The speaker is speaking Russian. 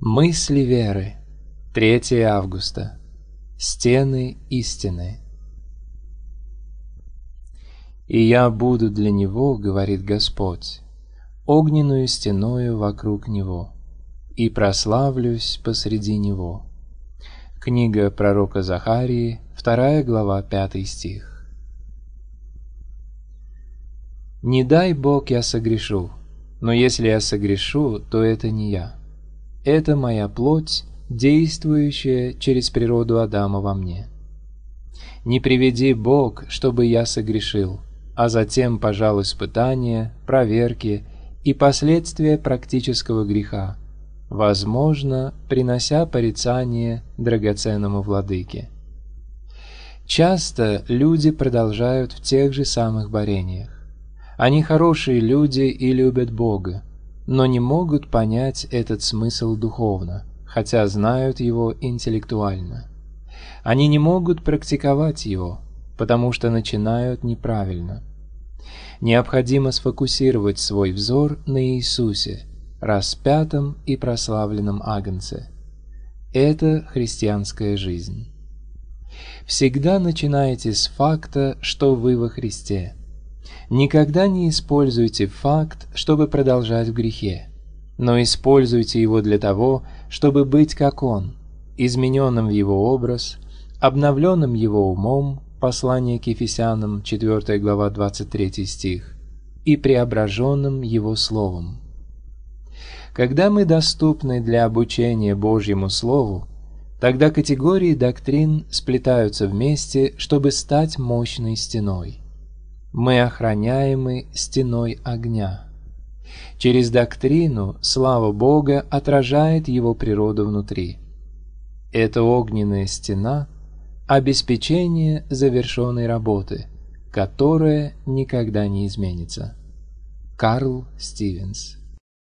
Мысли веры. 3 августа. Стены истины. «И я буду для него, — говорит Господь, — огненную стеною вокруг него, и прославлюсь посреди него». Книга пророка Захарии, 2 глава, 5 стих. «Не дай Бог я согрешу, но если я согрешу, то это не я» это моя плоть, действующая через природу Адама во мне. Не приведи Бог, чтобы я согрешил, а затем пожалуй испытания, проверки и последствия практического греха, возможно, принося порицание драгоценному владыке. Часто люди продолжают в тех же самых борениях. Они хорошие люди и любят Бога, но не могут понять этот смысл духовно, хотя знают его интеллектуально. Они не могут практиковать его, потому что начинают неправильно. Необходимо сфокусировать свой взор на Иисусе, распятом и прославленном Агнце. Это христианская жизнь. Всегда начинайте с факта, что вы во Христе – Никогда не используйте факт, чтобы продолжать в грехе, но используйте его для того, чтобы быть как Он, измененным в Его образ, обновленным Его умом, послание к Ефесянам, 4 глава, 23 стих, и преображенным Его Словом. Когда мы доступны для обучения Божьему Слову, тогда категории доктрин сплетаются вместе, чтобы стать мощной стеной мы охраняемы стеной огня. Через доктрину слава Бога отражает его природу внутри. Это огненная стена – обеспечение завершенной работы, которая никогда не изменится. Карл Стивенс